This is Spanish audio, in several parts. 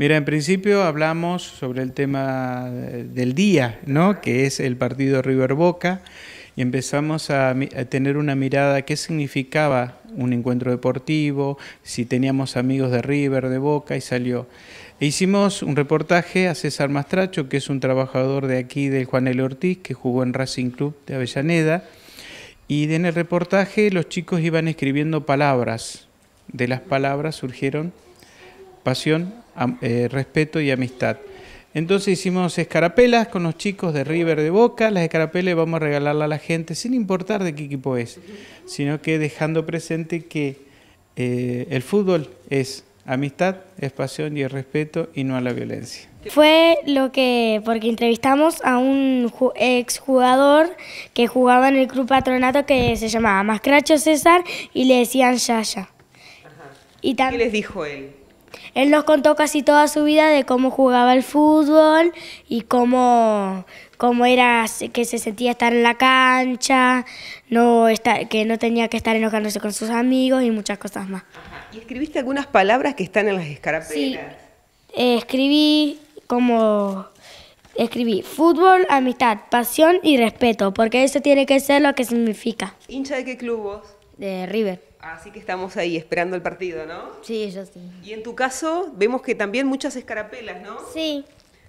Mira, en principio hablamos sobre el tema eh, del día, ¿no? Que es el partido River Boca y empezamos a, tener una mirada qué significaba un encuentro deportivo, si teníamos amigos de River, de Boca y salió. E hicimos un reportaje a César Mastracho, que es un trabajador de aquí del Juan L. Ortiz, que jugó en Racing Club de Avellaneda, y en el reportaje los chicos iban escribiendo palabras. De las palabras surgieron pasión, eh, respeto y amistad. Entonces hicimos escarapelas con los chicos de River de Boca. Las escarapelas vamos a regalarla a la gente, sin importar de qué equipo es, sino que dejando presente que eh, el fútbol es amistad, es pasión y es respeto y no a la violencia. Fue lo que, porque entrevistamos a un exjugador que jugaba en el club patronato que se llamaba Mascracho César y le decían Yaya. Y ¿Qué les dijo él? Él nos contó casi toda su vida de cómo jugaba el fútbol y cómo, cómo era que se sentía estar en la cancha, no estar, que no tenía que estar enojándose con sus amigos y muchas cosas más. ¿Y escribiste algunas palabras que están en las escarapelas? Sí, eh, escribí como... Escribí fútbol, amistad, pasión y respeto, porque eso tiene que ser lo que significa. ¿Hincha de qué club de River. Así que estamos ahí esperando el partido, ¿no? Sí, yo sí. Y en tu caso vemos que también muchas escarapelas, ¿no? Sí.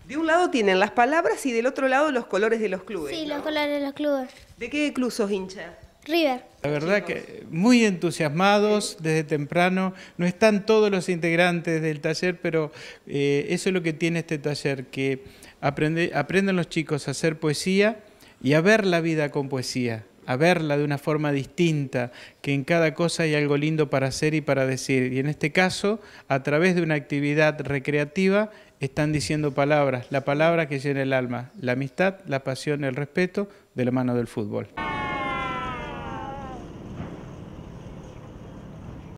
De un lado tienen las palabras y del otro lado los colores de los clubes. Sí, los colores de los clubes. ¿De qué club sos hincha? River. La verdad que muy entusiasmados desde temprano. No están todos los integrantes del taller, pero eh, eso es lo que tiene este taller, que aprenden los chicos a hacer poesía y a ver la vida con poesía a verla de una forma distinta, que en cada cosa hay algo lindo para hacer y para decir. Y en este caso, a través de una actividad recreativa, están diciendo palabras, la palabra que llena el alma, la amistad, la pasión, el respeto de la mano del fútbol.